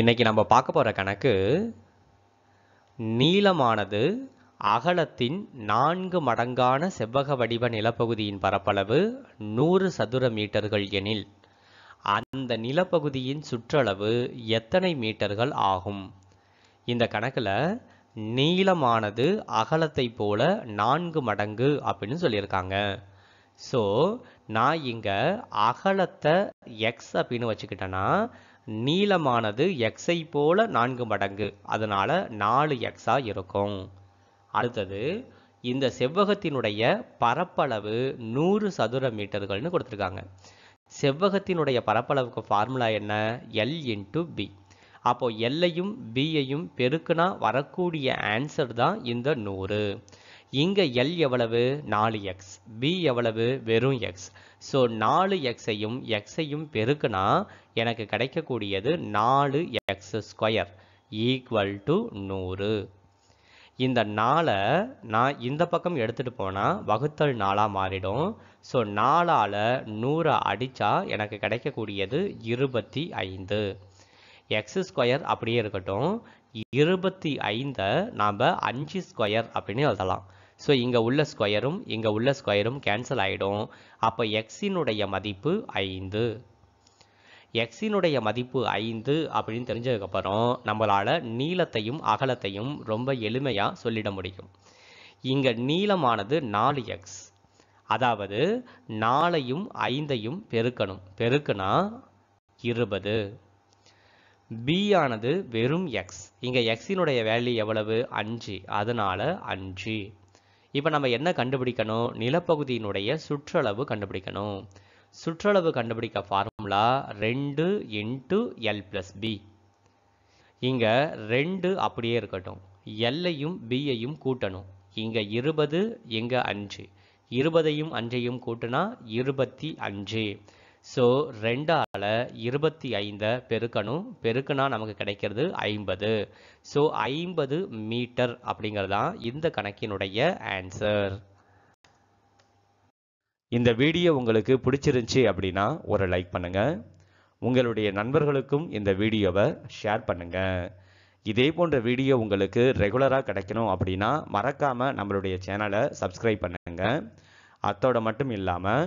இன்னைக்கு நம்ம பார்க்க போகிற கணக்கு நீளமானது அகலத்தின் நான்கு மடங்கான செவ்வக வடிவ நிலப்பகுதியின் பரப்பளவு நூறு சதுர மீட்டர்கள் எனில் அந்த நிலப்பகுதியின் சுற்றளவு எத்தனை மீட்டர்கள் ஆகும் இந்த கணக்கில் நீளமானது அகலத்தை போல நான்கு மடங்கு அப்படின்னு சொல்லியிருக்காங்க ஸோ நான் இங்கே அகலத்தை எக்ஸ் அப்படின்னு வச்சுக்கிட்டேன்னா நீளமானது எக்ஸை போல நான்கு மடங்கு அதனால் நாலு எக்ஸாக இருக்கும் அடுத்தது இந்த செவ்வகத்தினுடைய பரப்பளவு நூறு சதுர மீட்டர்கள்னு கொடுத்துருக்காங்க செவ்வகத்தினுடைய பரப்பளவுக்கு ஃபார்முலா என்ன எல் இன்டு பி அப்போது எல்லையும் பியையும் பெருக்குனா வரக்கூடிய ஆன்சர் தான் இந்த நூறு இங்கே எல் எவ்வளவு நாலு எக்ஸ் பி எவ்வளவு வெறும் எக்ஸ் ஸோ நாலு எக்ஸையும் எக்ஸையும் பெருக்குனா எனக்கு கிடைக்கக்கூடியது நாலு எக்ஸ் ஸ்கொயர் ஈக்குவல் டு நூறு இந்த நாளை நான் இந்த பக்கம் எடுத்துகிட்டு போனால் வகுத்தல் நாளாக மாறிடும் ஸோ நாளால் நூறை அடித்தா எனக்கு கிடைக்கக்கூடியது இருபத்தி ஐந்து எக்ஸ் ஸ்கொயர் அப்படியே இருக்கட்டும் இருபத்தி ஐந்தை நாம் அஞ்சு ஸ்கொயர் அப்படின்னு எழுதலாம் ஸோ இங்கே உள்ள ஸ்கொயரும் இங்கே உள்ள ஸ்கொயரும் கேன்சல் ஆகிடும் அப்போ எக்ஸினுடைய மதிப்பு ஐந்து எக்ஸினுடைய மதிப்பு ஐந்து அப்படின்னு தெரிஞ்சதுக்கப்புறம் நம்மளால் நீளத்தையும் அகலத்தையும் ரொம்ப எளிமையாக சொல்லிட முடியும் இங்கே நீளமானது நாலு எக்ஸ் அதாவது நாலையும் ஐந்தையும் பெருக்கணும் பெருக்குனா இருபது பி ஆனது வெறும் எக்ஸ் இங்கே எக்ஸினுடைய வேல்யூ எவ்வளவு அஞ்சு அதனால் அஞ்சு இப்போ நம்ம என்ன கண்டுபிடிக்கணும் நிலப்பகுதியினுடைய சுற்றளவு கண்டுபிடிக்கணும் சுற்றளவு கண்டுபிடிக்க ஃபார்முலா ரெண்டு இன்ட்டு எல் ப்ளஸ் பி இங்கே ரெண்டு அப்படியே இருக்கட்டும் எல்லையும் பியையும் கூட்டணும் இங்கே இருபது இங்கே அஞ்சு இருபதையும் அஞ்சையும் கூட்டினா இருபத்தி அஞ்சு ஸோ ரெண்டால் இருபத்தி ஐந்தை பெருக்கணும் பெருக்குனா நமக்கு கிடைக்கிறது ஐம்பது ஸோ ஐம்பது மீட்டர் அப்படிங்கிறதான் இந்த கணக்கினுடைய ஆன்சர் இந்த வீடியோ உங்களுக்கு பிடிச்சிருந்துச்சி அப்படின்னா ஒரு லைக் பண்ணுங்கள் உங்களுடைய நண்பர்களுக்கும் இந்த வீடியோவை ஷேர் பண்ணுங்கள் இதே போன்ற வீடியோ உங்களுக்கு ரெகுலராக கிடைக்கணும் அப்படின்னா மறக்காமல் நம்மளுடைய சேனலை சப்ஸ்கிரைப் பண்ணுங்கள் அத்தோட மட்டும் இல்லாமல்